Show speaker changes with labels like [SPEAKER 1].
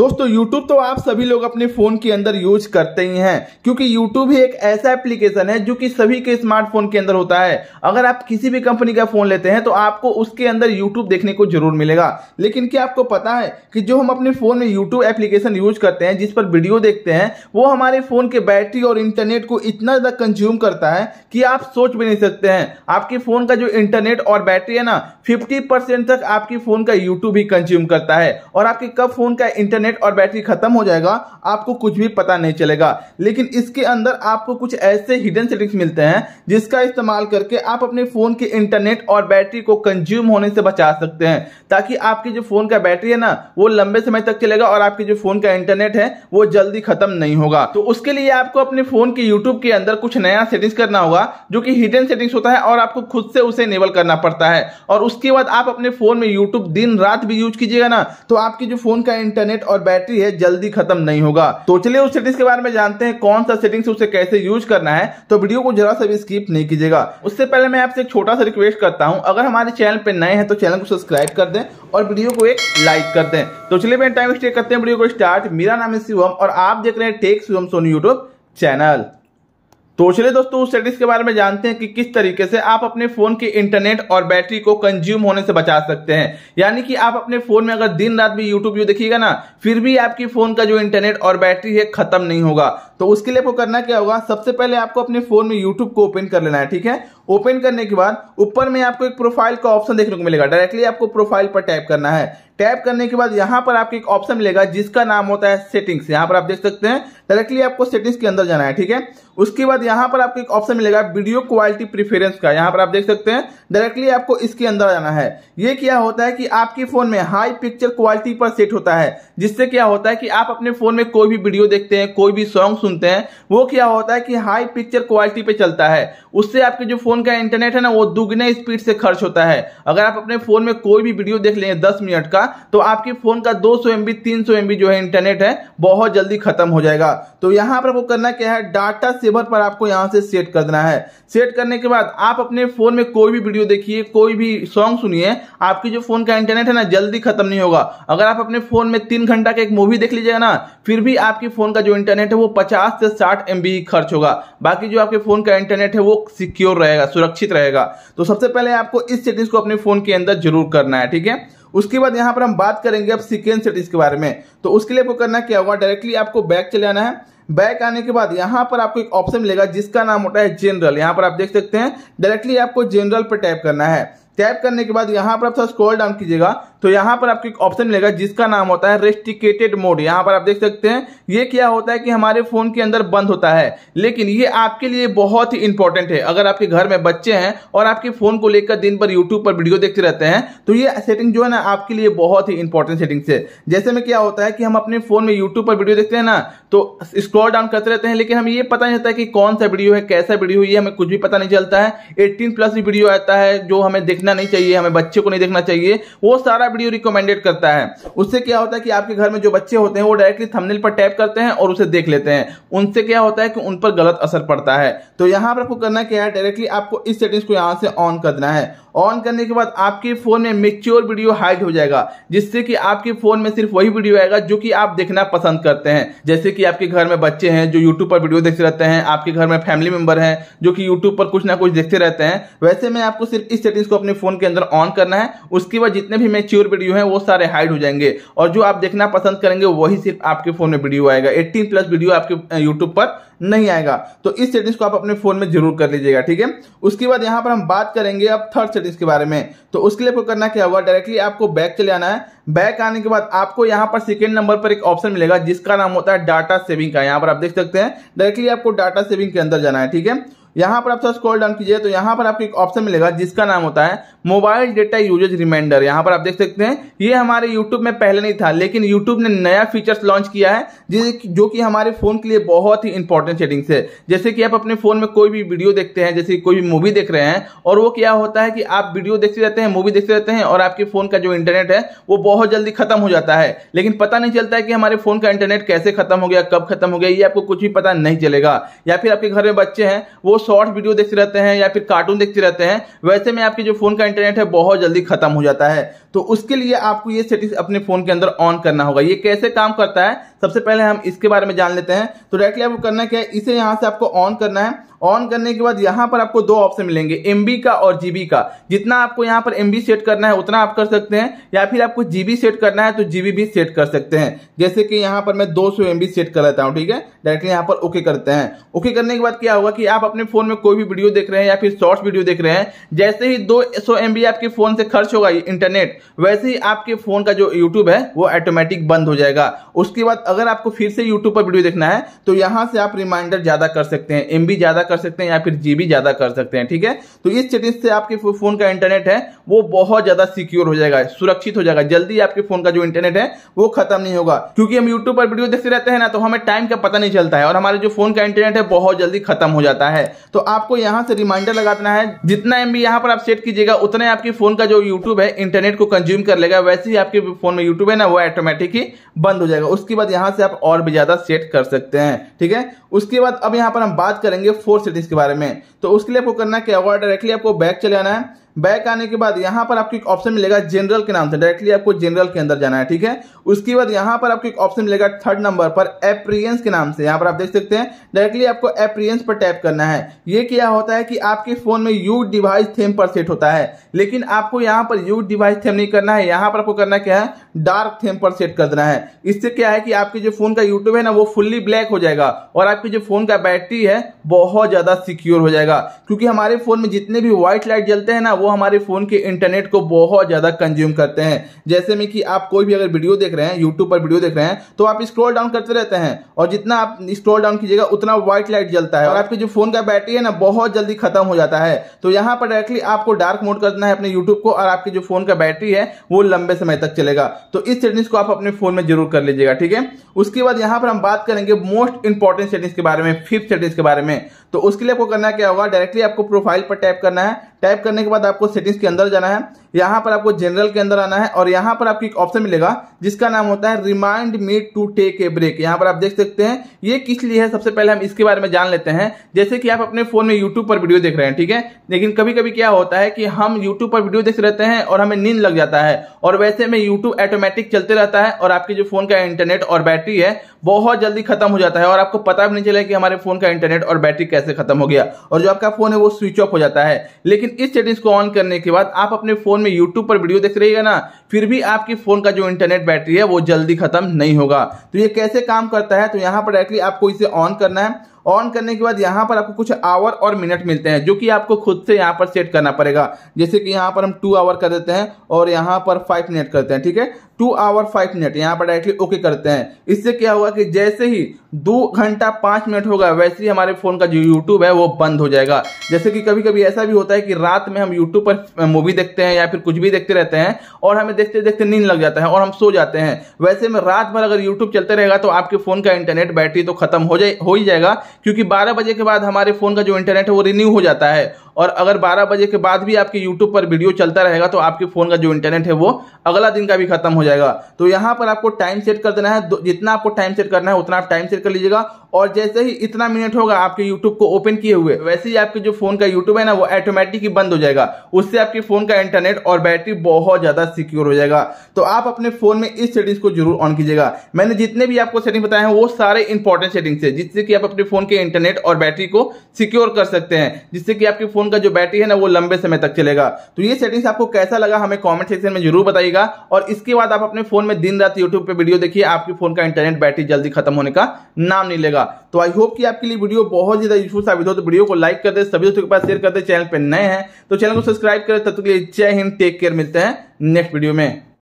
[SPEAKER 1] दोस्तों YouTube तो आप सभी लोग अपने फोन के अंदर यूज करते ही हैं क्योंकि YouTube ही एक ऐसा एप्लीकेशन है जो कि सभी के स्मार्टफोन के अंदर होता है अगर आप किसी भी कंपनी का फोन लेते हैं तो आपको उसके अंदर YouTube देखने को जरूर मिलेगा लेकिन क्या आपको पता है कि जो हम अपने फोन में YouTube एप्लीकेशन यूज करते हैं जिस पर वीडियो देखते हैं वो हमारे फोन के बैटरी और इंटरनेट को इतना ज्यादा कंज्यूम करता है कि आप सोच भी नहीं सकते हैं आपके फोन का जो इंटरनेट और बैटरी है ना फिफ्टी तक आपके फोन का यूट्यूब ही कंज्यूम करता है और आपके कब फोन का इंटरनेट इंटरनेट और बैटरी खत्म हो जाएगा आपको कुछ भी पता नहीं चलेगा लेकिन इसके अंदर आपको कुछ ऐसे हिडन सेटिंग्स मिलते हैं जिसका इस्तेमाल करके आप अपने फोन के इंटरनेट और बैटरी को कंज्यूम होने से बचा सकते हैं ताकि आपके जो फोन का बैटरी है ना वो लंबे समय तक चलेगा और आपके जो फोन का इंटरनेट है वो जल्दी खत्म नहीं होगा तो उसके लिए आपको अपने फोन के यूट्यूब के अंदर कुछ नया सेटिंग्स करना होगा जो कि हिडन सेटिंग्स होता है और आपको खुद से उसे इनेबल करना पड़ता है और उसके बाद आप अपने फोन में यूट्यूब दिन रात भी यूज कीजिएगा ना तो आपके जो फोन का इंटरनेट और बैटरी है जल्दी खत्म नहीं होगा तो चलिए उस सेटिंग्स के बारे में जानते हैं कौन सा सेटिंग्स उसे कैसे यूज करना है तो वीडियो को जरा सा भी स्किप नहीं कीजिएगा उससे पहले मैं आपसे एक छोटा सा रिक्वेस्ट करता हूँ अगर हमारे चैनल पर नए हैं तो चैनल को सब्सक्राइब कर दें और वीडियो को एक लाइक कर दें तो चलिए मैं टाइम स्टे करते हैं वीडियो को स्टार्ट मेरा नाम है शिवम और आप देख रहे हैं tech Shivam Soni YouTube channel तो चलिए दोस्तों सेटिंग्स के बारे में जानते हैं कि किस तरीके से आप अपने फोन के इंटरनेट और बैटरी को कंज्यूम होने से बचा सकते हैं यानी कि आप अपने फोन में अगर दिन रात भी यूट्यूब यू देखिएगा ना फिर भी आपकी फोन का जो इंटरनेट और बैटरी है खत्म नहीं होगा तो उसके लिए आपको करना क्या होगा सबसे पहले आपको अपने फोन में यूट्यूब को ओपन कर लेना है ठीक है ओपन करने के बाद ऊपर में आपको एक प्रोफाइल का ऑप्शन देखने को मिलेगा डायरेक्टली आपको प्रोफाइल पर टैप करना है टैप करने के बाद यहाँ पर आपको एक ऑप्शन मिलेगा जिसका नाम होता है सेटिंग्स यहाँ पर आप देख सकते हैं डायरेक्टली आपको सेटिंग्स के अंदर जाना है ठीक है उसके बाद यहाँ पर आपको एक ऑप्शन मिलेगा वीडियो क्वालिटी प्रिफेरेंस का यहाँ पर आप देख सकते हैं डायरेक्टली आपको इसके अंदर जाना है ये क्या होता है कि आपके फोन में हाई पिक्चर क्वालिटी पर सेट होता है जिससे क्या होता है कि आप अपने फोन में कोई भी वीडियो देखते हैं कोई भी सॉन्ग सुनते हैं वो क्या होता है कि हाई पिक्चर क्वालिटी पे चलता है उससे आपके जो फोन फोन का इंटरनेट है ना वो दुगने स्पीड से खर्च होता है अगर आप अपने फोन में कोई भी वीडियो देख लेंगे दस मिनट का तो आपके फोन का दो सौ एम बी तीन सौ एम बी जो है इंटरनेट है बहुत जल्दी खत्म हो जाएगा तो यहाँ पर आपको करना क्या है डाटा सेवर पर आपको यहाँ से सेट कर देना है सेट करने के बाद आप अपने फोन में कोई भी वीडियो देखिए कोई भी सॉन्ग सुनिए आपकी जो फोन का इंटरनेट है ना जल्दी खत्म नहीं होगा अगर आप अपने फोन में तीन घंटा का एक मूवी देख लीजिएगा ना फिर भी आपके फोन का जो इंटरनेट है वो पचास से साठ एम खर्च होगा बाकी जो आपके फोन का इंटरनेट है वो सिक्योर रहेगा रहेगा सुरक्षित रहेगा तो सबसे पहले आपको इस सेटिंग्स को अपने फोन के अंदर जरूर करना है ठीक है उसके बाद यहाँ पर हम बात करेंगे अब सिक्वेंस सेटिंग्स के बारे में तो उसके लिए आपको करना क्या होगा डायरेक्टली आपको बैक चले आना है बैक आने के बाद यहाँ पर आपको एक ऑप्शन मिलेगा जिसका नाम होता है जनरल यहाँ पर आप देख सकते हैं डायरेक्टली आपको जनरल पर टाइप करना है टैप करने के बाद यहाँ पर आप थोड़ा स्क्रॉल डाउन कीजिएगा तो यहाँ पर आपको एक ऑप्शन मिलेगा जिसका नाम होता है रेस्टिकेटेड मोड यहाँ पर आप देख सकते हैं ये क्या होता है कि हमारे फ़ोन के अंदर बंद होता है लेकिन ये आपके लिए बहुत ही इंपॉर्टेंट है अगर आपके घर में बच्चे हैं और आपके फ़ोन को लेकर दिन भर यूट्यूब पर वीडियो देखते रहते हैं तो ये सेटिंग जो है ना आपके लिए बहुत ही इंपॉर्टेंट सेटिंग्स है जैसे में क्या होता है कि हम अपने फ़ोन में यूट्यूब पर वीडियो देखते हैं ना तो स्क्रॉल डाउन करते रहते हैं लेकिन हमें ये पता नहीं होता कि कौन सा वीडियो है कैसा वीडियो है ये हमें कुछ भी पता नहीं चलता है एट्टीन प्लस वीडियो आता है जो हमें देखना नहीं चाहिए हमें बच्चे को नहीं देखना चाहिए वो सारा वीडियो रिकमेंडेड करता है उससे क्या होता है कि आपके घर में जो बच्चे होते हैं वो डायरेक्टली थंबनेल पर टैप करते हैं और उसे देख लेते हैं उनसे क्या होता है कि उन पर गलत असर पड़ता है तो यहाँ पर आपको करना क्या है डायरेक्टली आपको इस सेटिंग्स को यहाँ से ऑन करना है ऑन करने के बाद आपके फोन में मेच्योर वीडियो हाइड हो जाएगा जिससे कि आपके फोन में सिर्फ वही वीडियो आएगा जो कि आप देखना पसंद करते हैं जैसे कि आपके घर में बच्चे हैं जो यूट्यूब पर वीडियो देखते रहते हैं आपके घर में फैमिली मेंबर हैं जो कि यूट्यूब पर कुछ ना कुछ देखते रहते हैं वैसे मैं आपको सिर्फ इस सेटिंग्स को अपने अपने फ़ोन के अंदर ऑन करना है उसके बाद जितने भी मेच्योर वीडियो हैं वो सारे हाइड हो जाएंगे और जो आप देखना पसंद करेंगे वही सिर्फ आपके फ़ोन में वीडियो आएगा एट्टीन प्लस वीडियो आपके यूट्यूब पर नहीं आएगा तो इस सेटिंग्स को आप अपने फ़ोन में जरूर कर लीजिएगा ठीक है उसके बाद यहां पर हम बात करेंगे अब थर्ड सेटिंग्स के बारे में तो उसके लिए करना क्या हुआ डायरेक्टली आपको बैक चले आना है बैक आने के बाद आपको यहां पर सेकेंड नंबर पर एक ऑप्शन मिलेगा जिसका नाम होता है डाटा सेविंग का यहां पर आप देख सकते हैं डायरेक्टली आपको डाटा सेविंग के अंदर जाना है ठीक है यहाँ पर आप थोड़ा स्क्रॉल डाउन कीजिए तो यहाँ पर आपको एक ऑप्शन मिलेगा जिसका नाम होता है मोबाइल डेटा यूजेज रिमाइंडर यहाँ पर आप देख सकते हैं ये हमारे यूट्यूब में पहले नहीं था लेकिन यूट्यूब ने नया फीचर्स लॉन्च किया है जो कि हमारे फोन के लिए बहुत ही इंपॉर्टेंट सेटिंग्स है जैसे कि आप अपने फोन में कोई भी वीडियो देखते हैं जैसे कोई भी मूवी देख रहे हैं और वो क्या होता है कि आप वीडियो देखते रहते हैं मूवी देखते रहते हैं और आपके फोन का जो इंटरनेट है वो बहुत जल्दी खत्म हो जाता है लेकिन पता नहीं चलता है कि हमारे फोन का इंटरनेट कैसे खत्म हो गया कब खत्म हो गया ये आपको कुछ भी पता नहीं चलेगा या फिर आपके घर में बच्चे हैं वो शॉर्ट वीडियो देखते रहते हैं या फिर कार्टून देखते रहते हैं वैसे में आपके जो फोन का इंटरनेट है बहुत जल्दी खत्म हो जाता है तो उसके लिए आपको ये सेटिंग अपने फोन के अंदर ऑन करना होगा ये कैसे काम करता है सबसे पहले हम इसके बारे में जान लेते हैं तो डायरेक्टली आपको करना क्या है इसे यहाँ से आपको ऑन करना है ऑन करने के बाद यहाँ पर आपको दो ऑप्शन मिलेंगे एम का और जीबी का जितना आपको यहाँ पर एम सेट करना है उतना आप कर सकते हैं या फिर आपको जीबी सेट करना है तो जीबी भी सेट कर सकते हैं जैसे कि यहाँ पर मैं दो सौ सेट कर लेता हूँ ठीक है डायरेक्टली यहाँ पर ओके करते हैं ओके करने के बाद क्या होगा कि आप अपने फोन में कोई भी वीडियो देख रहे हैं या फिर शॉर्ट वीडियो देख रहे हैं जैसे ही दो सौ आपके फोन से खर्च होगा इंटरनेट वैसे ही आपके फोन का जो यूट्यूब है वो ऑटोमेटिक बंद हो जाएगा उसके बाद अगर आपको फिर से यूट्यूब पर वीडियो देखना है तो यहां से आप रिमाइंडर ज़्यादा कर सकते हैं एम ज़्यादा कर सकते हैं या फिर जी ज़्यादा कर सकते हैं ठीक है तो इस चेटिंग से आपके फ़ोन का इंटरनेट है वो बहुत ज़्यादा सिक्योर हो जाएगा सुरक्षित हो जाएगा जल्दी आपके फ़ोन का जो इंटरनेट है वो खत्म नहीं होगा क्योंकि हम यूट्यूब पर वीडियो देखते रहते हैं ना तो हमें टाइम का पता नहीं चलता है और हमारे जो फ़ोन का इंटरनेट है बहुत जल्दी खत्म हो जाता है तो आपको यहाँ से रिमाइंडर लगाना है जितना एम बी यहाँ पर आप सेट कीजिएगा उतना आपके फ़ोन का जो यूट्यूब है इंटरनेट को कंज्यूम कर लेगा वैसे ही आपके फ़ोन में यूट्यूब है ना वो ऑटोमेटिक ही बंद हो जाएगा उसके बाद यहाँ से आप और भी ज़्यादा सेट कर सकते हैं ठीक है उसके बाद अब यहाँ पर हम बात करेंगे फोर सेटिंग्स के बारे में तो उसके लिए आपको करना क्या होगा डायरेक्टली आपको बैक चले आना है बैक आने के बाद यहाँ पर आपको एक ऑप्शन मिलेगा जनरल के नाम से डायरेक्टली आपको जनरल के अंदर जाना है ठीक है उसके बाद यहाँ पर आपको एक ऑप्शन मिलेगा थर्ड नंबर पर एप्रियंस के नाम से यहाँ पर आप देख सकते हैं डायरेक्टली आपको एप्रियंस पर टैप करना है ये क्या होता है कि आपके फोन में यू डिवाइस थेम पर सेट होता है लेकिन आपको यहाँ पर यू डिवाइस थेम नहीं करना है यहाँ पर आपको करना क्या है डार्क थेम पर सेट कर देना है इससे क्या है कि आपके जो फोन का यूट्यूब है ना वो फुल्ली ब्लैक हो जाएगा और आपके जो फोन का बैटरी है बहुत ज्यादा सिक्योर हो जाएगा क्योंकि हमारे फोन में जितने भी व्हाइट लाइट जलते हैं ना वो हमारे फ़ोन के इंटरनेट को बहुत ज़्यादा कंज्यूम करते हैं जैसे में कि आप कोई भी अगर वीडियो देख रहे हैं यूट्यूब पर वीडियो देख रहे हैं तो आप स्क्रॉल डाउन करते रहते हैं और जितना आप स्क्रॉल डाउन कीजिएगा उतना व्हाइट लाइट जलता है और आपके जो फ़ोन का बैटरी है ना बहुत जल्दी खत्म हो जाता है तो यहाँ पर डायरेक्टली आपको डार्क मोड करना है अपने यूट्यूब को और आपके जो फ़ोन का बैटरी है वो लंबे समय तक चलेगा तो इस सेटिंग्स को आप अपने फ़ोन में जरूर कर लीजिएगा ठीक है उसके बाद यहाँ पर हम बात करेंगे मोस्ट इंपॉर्टेंट सेटिंग्स के बारे में फिफ्थ सेटिंग्स के बारे में तो उसके लिए आपको करना क्या होगा डायरेक्टली आपको प्रोफाइल पर टैप करना है टाइप करने के बाद आपको सेटिंग्स के अंदर जाना है यहाँ पर आपको जनरल के अंदर आना है और यहाँ पर आपको एक ऑप्शन मिलेगा जिसका नाम होता है remind me to take a break यहाँ पर आप देख सकते हैं ये किस लिए है सबसे पहले हम इसके बारे में जान लेते हैं जैसे कि आप अपने फोन में यूट्यूब पर वीडियो देख रहे हैं ठीक है लेकिन कभी कभी क्या होता है कि हम यूट्यूब पर वीडियो देख रहते हैं और हमें नींद लग जाता है और वैसे में यूट्यूब ऑटोमेटिक चलते रहता है और आपके जो फोन का इंटरनेट और बैटरी है बहुत जल्दी खत्म हो जाता है और आपको पता भी नहीं चला कि हमारे फोन का इंटरनेट और बैटरी कैसे खत्म हो गया और जो आपका फोन है वो स्विच ऑफ हो जाता है लेकिन इस सेटिंग्स को ऑन करने के बाद आप अपने फोन में यूट्यूब पर वीडियो देख रहेगा ना फिर भी आपकी फोन का जो इंटरनेट बैटरी है वो जल्दी खत्म नहीं होगा तो ये कैसे काम करता है तो यहाँ पर डायरेक्टली आपको इसे ऑन करना है ऑन करने के बाद यहाँ पर आपको कुछ आवर और मिनट मिलते हैं जो कि आपको खुद से यहाँ पर सेट करना पड़ेगा जैसे कि यहाँ पर हम टू आवर कर देते हैं और यहाँ पर फाइव मिनट करते हैं ठीक है टू आवर फाइव मिनट यहाँ पर डायरेक्टली ओके करते हैं इससे क्या होगा कि जैसे ही दो घंटा पाँच मिनट होगा वैसे ही हमारे फ़ोन का जो यूट्यूब है वो बंद हो जाएगा जैसे कि कभी कभी ऐसा भी होता है कि रात में हम यूट्यूब पर मूवी देखते हैं या फिर कुछ भी देखते रहते हैं और हमें देखते देखते नींद लग जाता है और हम सो जाते हैं वैसे में रात भर अगर यूट्यूब चलते रहेगा तो आपके फ़ोन का इंटरनेट बैटरी तो खत्म हो जाए हो ही जाएगा क्योंकि बारह बजे के बाद हमारे फ़ोन का जो इंटरनेट है वो रिन्यू हो जाता है और अगर 12 बजे के बाद भी आपके यूट्यूब पर वीडियो चलता रहेगा तो आपके फ़ोन का जो इंटरनेट है वो अगला दिन का भी खत्म हो जाएगा तो यहाँ पर आपको टाइम सेट कर देना है जितना आपको टाइम सेट करना है उतना आप टाइम सेट कर लीजिएगा और जैसे ही इतना मिनट होगा आपके यूट्यूब को ओपन किए हुए वैसे ही आपके जो फ़ोन का यूट्यूब है ना वो ऑटोमेटिक ही बंद हो जाएगा उससे आपके फ़ोन का इंटरनेट और बैटरी बहुत ज़्यादा सिक्योर हो जाएगा तो आप अपने फ़ोन में इस सेटिंग्स को जरूर ऑन कीजिएगा मैंने जितने भी आपको सेटिंग बताए हैं वो सारे इंपॉर्टेंट सेटिंग्स है जिससे कि आप अपने फ़ोन के इंटरनेट और बैटरी को सिक्योर कर सकते हैं जिससे कि आपके फ़ोन फोन का जो बैटरी है ना वो लंबे समय तक चलेगा तो ये सेटिंग्स आपको कैसा लगा हमें कॉमेंट सेक्शन में जरूर बताइएगा और इसके बाद आप अपने फोन में दिन रात यूट्यूब पे वीडियो देखिए आपके फोन का इंटरनेट बैटरी जल्दी खत्म होने का नाम नहीं लेगा तो आई होप कि आपके लिए वीडियो बहुत ज्यादा यूजफुल साबित हो तो वीडियो को लाइक कर दे सभी दोस्तों के पास शेयर कर दे चैनल पर नए हैं तो चैनल को सब्सक्राइब करें तब तक के लिए जय हिंद टेक केयर मिलते हैं नेक्स्ट वीडियो में